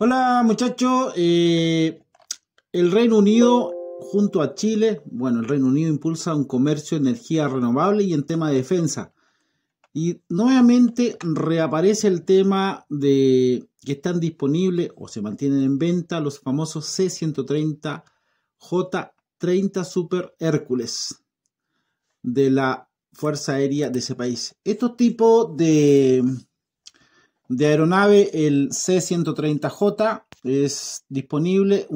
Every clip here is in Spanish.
Hola muchachos, eh, el Reino Unido junto a Chile, bueno, el Reino Unido impulsa un comercio de energía renovable y en tema de defensa. Y nuevamente reaparece el tema de que están disponibles o se mantienen en venta los famosos C-130 J-30 Super Hércules de la Fuerza Aérea de ese país. Estos tipos de de aeronave, el C-130J es disponible,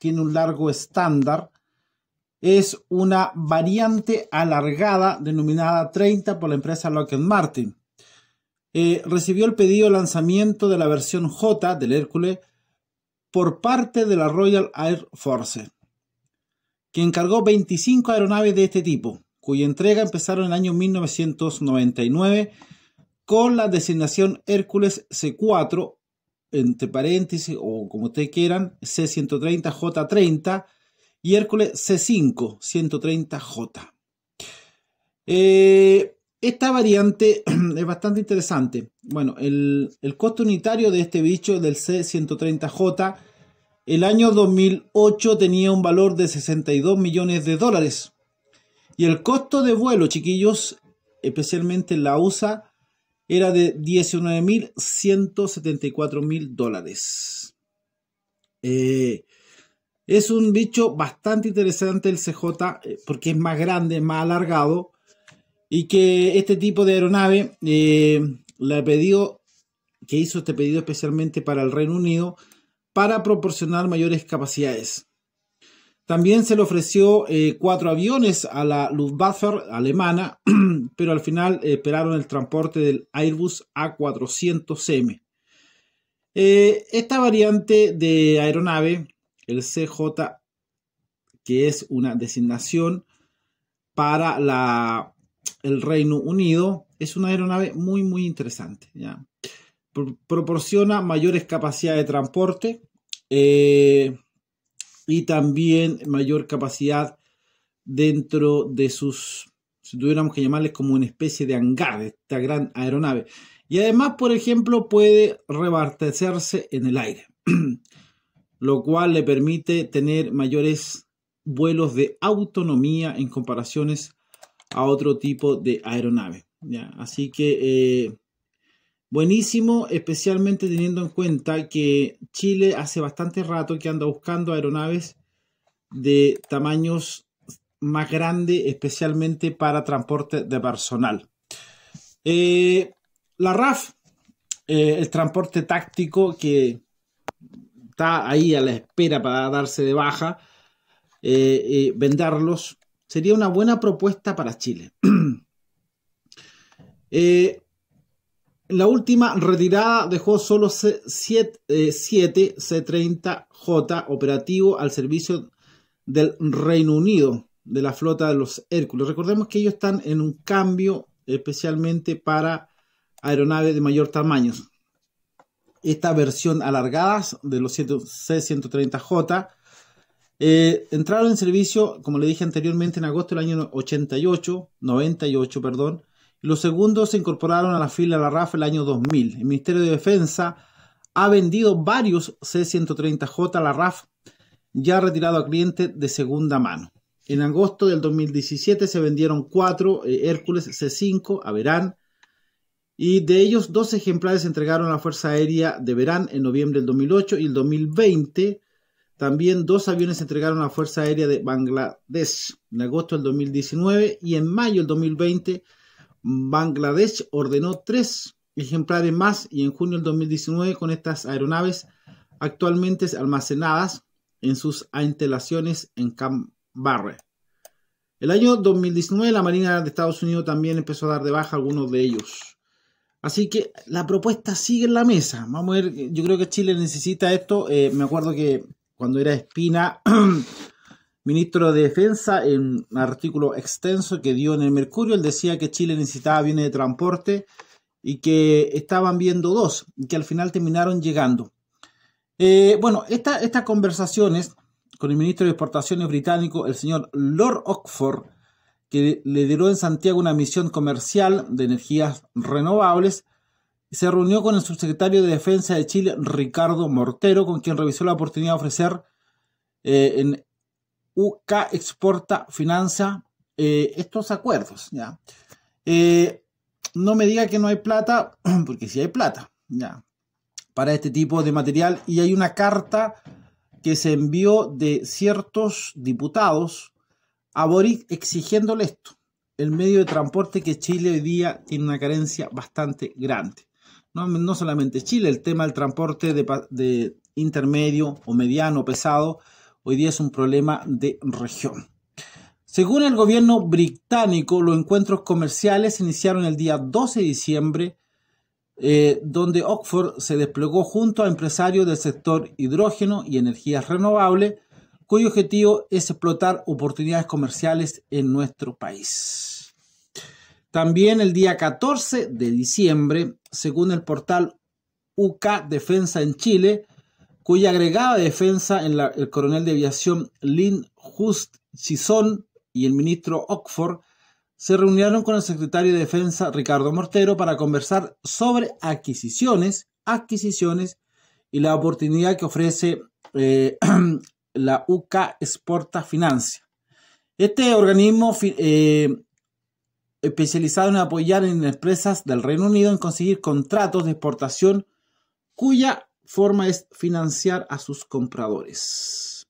tiene un largo estándar. Es una variante alargada denominada 30 por la empresa Lockheed Martin. Eh, recibió el pedido de lanzamiento de la versión J del Hércules por parte de la Royal Air Force, que encargó 25 aeronaves de este tipo, cuya entrega empezaron en el año 1999 con la designación Hércules C4, entre paréntesis o como ustedes quieran, C130J30 y Hércules C5, 130J. Eh, esta variante es bastante interesante. Bueno, el, el costo unitario de este bicho del C130J el año 2008 tenía un valor de 62 millones de dólares. Y el costo de vuelo, chiquillos, especialmente la USA, era de $19,174,000 dólares. Eh, es un bicho bastante interesante el CJ eh, porque es más grande, más alargado y que este tipo de aeronave eh, le la pedido que hizo este pedido especialmente para el Reino Unido para proporcionar mayores capacidades. También se le ofreció eh, cuatro aviones a la Luftwaffe alemana, pero al final eh, esperaron el transporte del Airbus A400M. Eh, esta variante de aeronave, el CJ, que es una designación para la, el Reino Unido, es una aeronave muy, muy interesante. Proporciona mayores capacidades de transporte y también mayor capacidad dentro de sus, si tuviéramos que llamarles como una especie de hangar, esta gran aeronave. Y además, por ejemplo, puede rebartecerse en el aire, lo cual le permite tener mayores vuelos de autonomía en comparaciones a otro tipo de aeronave. Así que eh, Buenísimo, especialmente teniendo en cuenta que Chile hace bastante rato que anda buscando aeronaves de tamaños más grandes, especialmente para transporte de personal. Eh, la RAF, eh, el transporte táctico que está ahí a la espera para darse de baja, eh, venderlos, sería una buena propuesta para Chile. Eh, la última retirada dejó solo 7 eh, C30J operativo al servicio del Reino Unido de la flota de los Hércules. Recordemos que ellos están en un cambio especialmente para aeronaves de mayor tamaño. Esta versión alargada de los C-130J eh, entraron en servicio, como le dije anteriormente, en agosto del año 88, 98, perdón, los segundos se incorporaron a la fila de la RAF el año 2000. El Ministerio de Defensa ha vendido varios C-130J a la RAF ya retirado a clientes de segunda mano. En agosto del 2017 se vendieron cuatro eh, Hércules C5 a Verán y de ellos dos ejemplares se entregaron a la Fuerza Aérea de Verán en noviembre del 2008 y el 2020 también dos aviones se entregaron a la Fuerza Aérea de Bangladesh en agosto del 2019 y en mayo del 2020 Bangladesh ordenó tres ejemplares más y en junio del 2019 con estas aeronaves actualmente almacenadas en sus instalaciones en Camp Barre. El año 2019 la Marina de Estados Unidos también empezó a dar de baja algunos de ellos. Así que la propuesta sigue en la mesa. Vamos a ver, yo creo que Chile necesita esto. Eh, me acuerdo que cuando era Espina ministro de Defensa, en un artículo extenso que dio en el Mercurio, él decía que Chile necesitaba bienes de transporte y que estaban viendo dos, y que al final terminaron llegando. Eh, bueno, estas conversaciones con el ministro de Exportaciones británico, el señor Lord Oxford, que lideró en Santiago una misión comercial de energías renovables, se reunió con el subsecretario de Defensa de Chile, Ricardo Mortero, con quien revisó la oportunidad de ofrecer eh, en UK exporta, Finanza eh, estos acuerdos. ¿ya? Eh, no me diga que no hay plata, porque sí hay plata ¿ya? para este tipo de material. Y hay una carta que se envió de ciertos diputados a Boric exigiéndole esto. El medio de transporte que Chile hoy día tiene una carencia bastante grande. No, solamente Chile, el tema del transporte de, de intermedio o mediano pesado hoy día es un problema de región. Según el gobierno británico, los encuentros comerciales iniciaron el día 12 de diciembre, eh, donde Oxford se desplegó junto a empresarios del sector hidrógeno y energías renovables, cuyo objetivo es explotar oportunidades comerciales en nuestro país. También el día 14 de diciembre, según el portal UK Defensa en Chile, cuya agregada de defensa el coronel de aviación Lynn Just Chison y el ministro Oxford se reunieron con el secretario de Defensa Ricardo Mortero para conversar sobre adquisiciones, adquisiciones y la oportunidad que ofrece eh, la UK Exporta Financia. Este organismo eh, especializado en apoyar en empresas del Reino Unido en conseguir contratos de exportación cuya forma es financiar a sus compradores.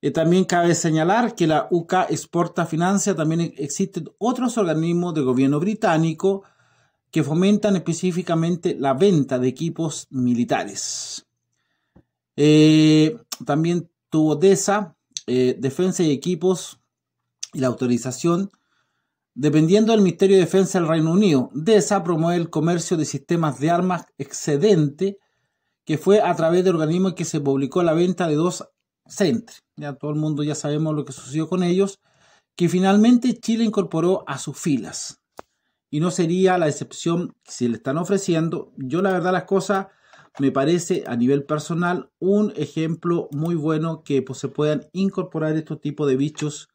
Eh, también cabe señalar que la UK exporta financia, también existen otros organismos de gobierno británico que fomentan específicamente la venta de equipos militares. Eh, también tuvo DESA, eh, Defensa y Equipos, y la autorización Dependiendo del Ministerio de Defensa del Reino Unido, DESA promueve el comercio de sistemas de armas excedente, que fue a través de organismos que se publicó la venta de dos centros. Ya todo el mundo ya sabemos lo que sucedió con ellos, que finalmente Chile incorporó a sus filas. Y no sería la excepción si le están ofreciendo. Yo la verdad las cosas me parece a nivel personal un ejemplo muy bueno que pues, se puedan incorporar estos tipos de bichos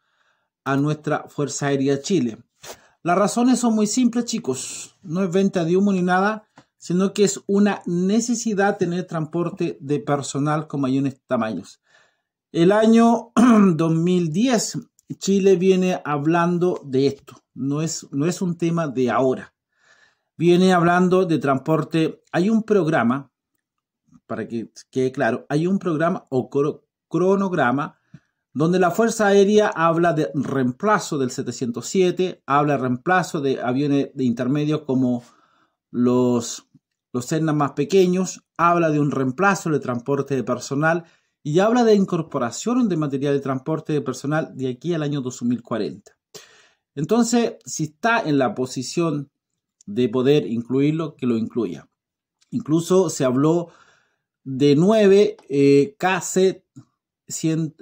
a nuestra Fuerza Aérea Chile. Las razones son muy simples, chicos. No es venta de humo ni nada, sino que es una necesidad tener transporte de personal con mayores tamaños. El año 2010, Chile viene hablando de esto. No es, no es un tema de ahora. Viene hablando de transporte. Hay un programa, para que quede claro, hay un programa o cronograma donde la Fuerza Aérea habla de reemplazo del 707, habla de reemplazo de aviones de intermedios como los, los más pequeños, habla de un reemplazo de transporte de personal y habla de incorporación de material de transporte de personal de aquí al año 2040. Entonces, si está en la posición de poder incluirlo, que lo incluya. Incluso se habló de nueve eh, KC 100,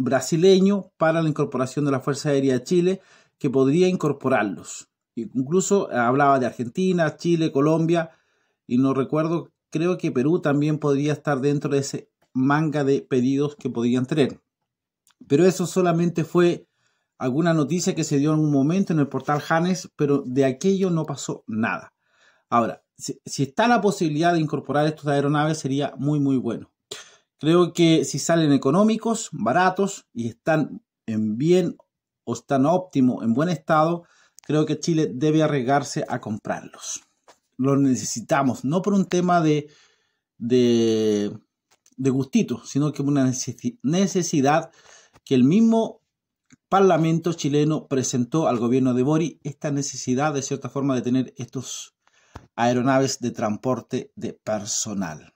brasileño para la incorporación de la Fuerza Aérea de Chile que podría incorporarlos. Incluso eh, hablaba de Argentina, Chile, Colombia y no recuerdo, creo que Perú también podría estar dentro de ese manga de pedidos que podían tener. Pero eso solamente fue alguna noticia que se dio en un momento en el portal Hanes, pero de aquello no pasó nada. Ahora, si, está la posibilidad de incorporar estos aeronaves sería muy muy bueno. Creo que si salen económicos, baratos y están en bien o están óptimo, en buen estado, creo que Chile debe arriesgarse a comprarlos. Los necesitamos, no por un tema de, de, gustito, sino que una necesidad que el mismo Parlamento chileno presentó al gobierno de Bori esta necesidad de cierta forma de tener estos aeronaves de transporte de personal.